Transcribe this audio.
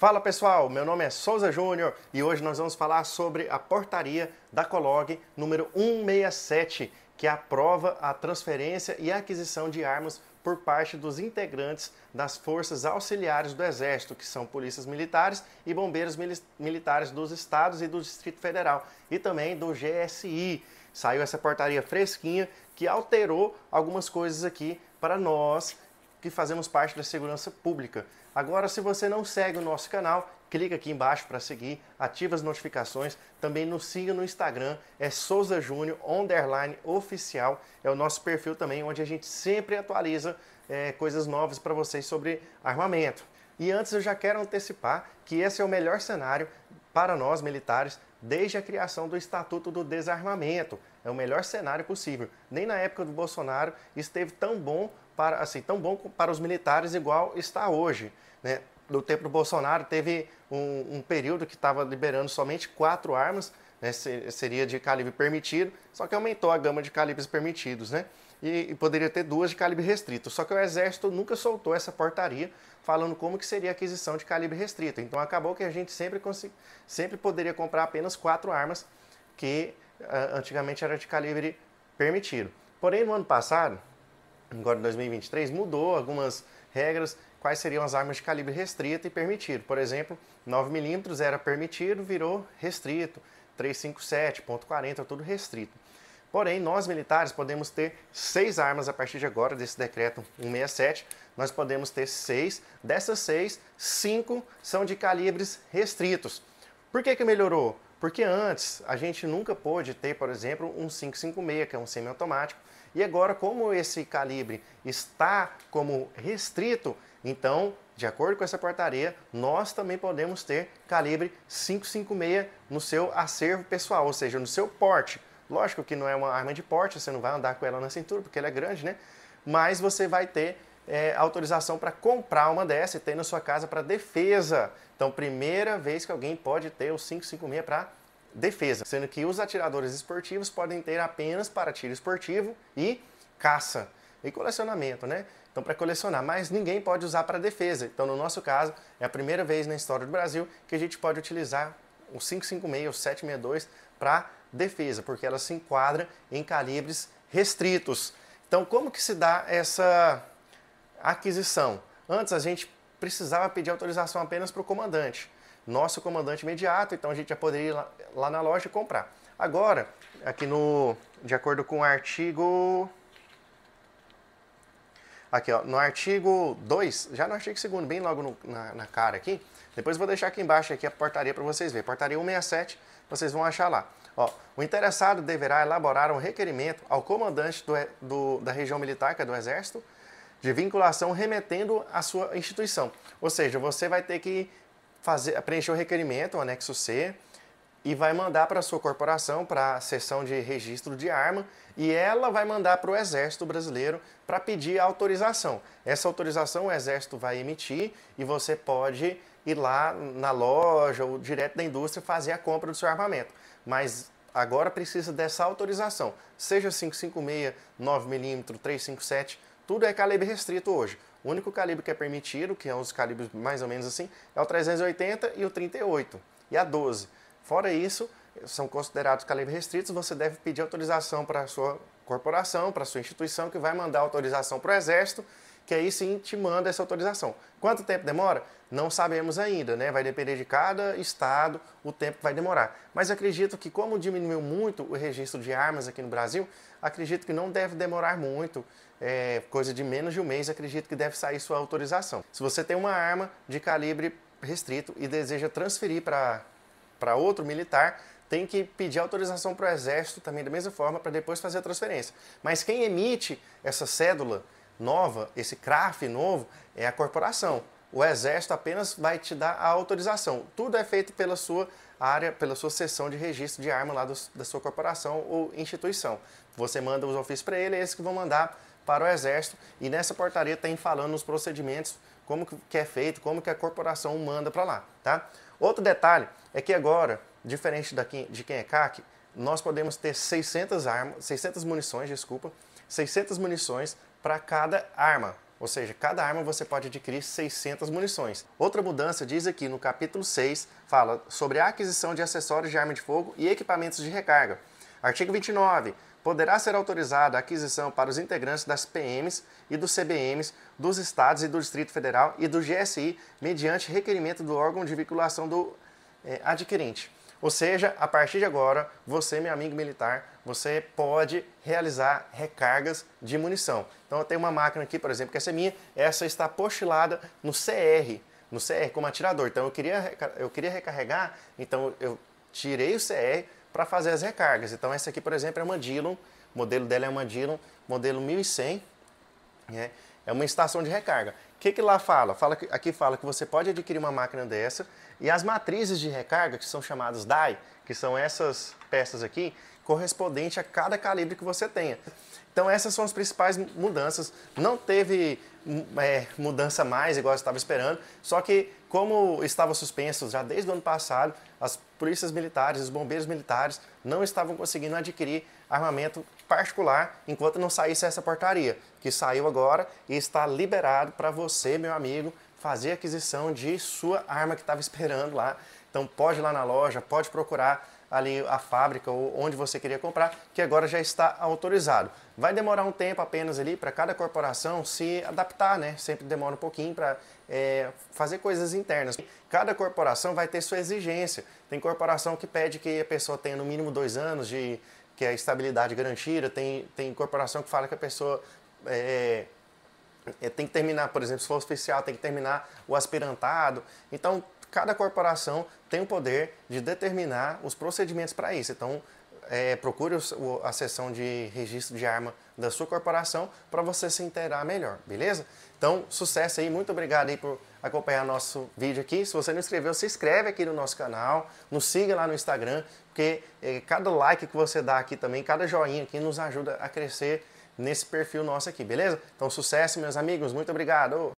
Fala pessoal, meu nome é Souza Júnior e hoje nós vamos falar sobre a portaria da COLOG número 167, que aprova a transferência e aquisição de armas por parte dos integrantes das forças auxiliares do Exército, que são polícias militares e bombeiros militares dos estados e do Distrito Federal, e também do GSI. Saiu essa portaria fresquinha que alterou algumas coisas aqui para nós que fazemos parte da segurança pública. Agora, se você não segue o nosso canal, clica aqui embaixo para seguir, ativa as notificações, também nos siga no Instagram, é Souza Júnior, underline oficial, é o nosso perfil também, onde a gente sempre atualiza é, coisas novas para vocês sobre armamento. E antes eu já quero antecipar que esse é o melhor cenário para nós militares desde a criação do Estatuto do Desarmamento. É o melhor cenário possível. Nem na época do Bolsonaro esteve tão bom para, assim, tão bom para os militares igual está hoje. Né? No tempo do Bolsonaro teve um, um período que estava liberando somente quatro armas, né? seria de calibre permitido, só que aumentou a gama de calibres permitidos, né? E, e poderia ter duas de calibre restrito. Só que o Exército nunca soltou essa portaria falando como que seria a aquisição de calibre restrito. Então acabou que a gente sempre, sempre poderia comprar apenas quatro armas que antigamente era de calibre permitido. Porém, no ano passado, agora em 2023, mudou algumas regras quais seriam as armas de calibre restrito e permitido. Por exemplo, 9mm era permitido, virou restrito. 357.40 é tudo restrito. Porém, nós militares podemos ter seis armas a partir de agora, desse decreto 167. Nós podemos ter seis. Dessas seis, cinco são de calibres restritos. Por que, que melhorou? Porque antes a gente nunca pôde ter, por exemplo, um 556, que é um semiautomático, e agora como esse calibre está como restrito, então, de acordo com essa portaria, nós também podemos ter calibre 556 no seu acervo pessoal, ou seja, no seu porte. Lógico que não é uma arma de porte, você não vai andar com ela na cintura, porque ela é grande, né? Mas você vai ter é, autorização para comprar uma dessa e ter na sua casa para defesa. Então, primeira vez que alguém pode ter o 556 para defesa, sendo que os atiradores esportivos podem ter apenas para tiro esportivo e caça e colecionamento, né? Então, para colecionar, mas ninguém pode usar para defesa. Então, no nosso caso, é a primeira vez na história do Brasil que a gente pode utilizar o 556 ou 762 para defesa, porque ela se enquadra em calibres restritos. Então, como que se dá essa aquisição. Antes a gente precisava pedir autorização apenas para o comandante, nosso comandante imediato, então a gente já poderia ir lá, na loja e comprar. Agora, aqui no, de acordo com o artigo aqui ó, no artigo 2, já no artigo 2 bem logo no, na, na, cara aqui, depois vou deixar aqui embaixo aqui a portaria para vocês verem, portaria 167, vocês vão achar lá. Ó, o interessado deverá elaborar um requerimento ao comandante do, do, da região militar, que é do Exército, de vinculação remetendo à sua instituição. Ou seja, você vai ter que fazer, preencher o requerimento, o anexo C, e vai mandar para a sua corporação, para a seção de registro de arma, e ela vai mandar para o Exército Brasileiro para pedir autorização. Essa autorização o Exército vai emitir e você pode ir lá na loja ou direto da indústria fazer a compra do seu armamento. Mas agora precisa dessa autorização, seja 556, 9mm, 357 tudo é calibre restrito hoje. O único calibre que é permitido, que é os calibres mais ou menos assim, é o 380 e o 38 e a 12. Fora isso, são considerados calibres restritos, você deve pedir autorização para a sua corporação, para a sua instituição, que vai mandar autorização para o Exército que aí sim te manda essa autorização. Quanto tempo demora? Não sabemos ainda, né? Vai depender de cada estado o tempo que vai demorar. Mas acredito que como diminuiu muito o registro de armas aqui no Brasil, acredito que não deve demorar muito, é, coisa de menos de um mês, acredito que deve sair sua autorização. Se você tem uma arma de calibre restrito e deseja transferir para outro militar, tem que pedir autorização para o Exército também da mesma forma para depois fazer a transferência. Mas quem emite essa cédula nova, esse CRAF novo, é a corporação. O Exército apenas vai te dar a autorização. Tudo é feito pela sua área, pela sua seção de registro de arma lá do, da sua corporação ou instituição. Você manda os ofícios para ele, é esse que vão mandar para o Exército. E nessa portaria tem falando os procedimentos, como que é feito, como que a corporação manda para lá, tá? Outro detalhe é que agora, diferente daqui, de quem é CAC, nós podemos ter 600 armas, 600 munições, desculpa, 600 munições para cada arma. Ou seja, cada arma você pode adquirir 600 munições. Outra mudança diz aqui no capítulo 6, fala sobre a aquisição de acessórios de arma de fogo e equipamentos de recarga. Artigo 29. Poderá ser autorizada a aquisição para os integrantes das PMs e dos CBMs dos estados e do Distrito Federal e do GSI mediante requerimento do órgão de vinculação do é, adquirente. Ou seja, a partir de agora, você, meu amigo militar, você pode realizar recargas de munição. Então eu tenho uma máquina aqui, por exemplo, que essa é minha, essa está postilada no CR, no CR como atirador. Então eu queria, eu queria recarregar, então eu tirei o CR para fazer as recargas. Então essa aqui, por exemplo, é uma Dillon, o modelo dela é uma Dillon, modelo 1100, né? é uma estação de recarga que, que lá fala? fala que, aqui fala que você pode adquirir uma máquina dessa e as matrizes de recarga, que são chamadas DAI, que são essas peças aqui, correspondente a cada calibre que você tenha. Então essas são as principais mudanças. Não teve hum, é, mudança mais, igual eu estava esperando, só que como estava suspenso já desde o ano passado, as polícias militares, os bombeiros militares não estavam conseguindo adquirir armamento particular enquanto não saísse essa portaria, que saiu agora e está liberado para você você, meu amigo, fazer a aquisição de sua arma que estava esperando lá. Então pode ir lá na loja, pode procurar ali a fábrica ou onde você queria comprar, que agora já está autorizado. Vai demorar um tempo apenas ali para cada corporação se adaptar, né? Sempre demora um pouquinho para é, fazer coisas internas. Cada corporação vai ter sua exigência. Tem corporação que pede que a pessoa tenha no mínimo dois anos de que a estabilidade garantida, tem, tem corporação que fala que a pessoa é, é, tem que terminar, por exemplo, se for oficial, tem que terminar o aspirantado. Então, cada corporação tem o poder de determinar os procedimentos para isso. Então, é, procure a seção de registro de arma da sua corporação para você se inteirar melhor, beleza? Então, sucesso aí, muito obrigado aí por acompanhar nosso vídeo aqui. Se você não inscreveu, se inscreve aqui no nosso canal, nos siga lá no Instagram, porque é, cada like que você dá aqui também, cada joinha aqui nos ajuda a crescer nesse perfil nosso aqui, beleza? Então, sucesso, meus amigos. Muito obrigado.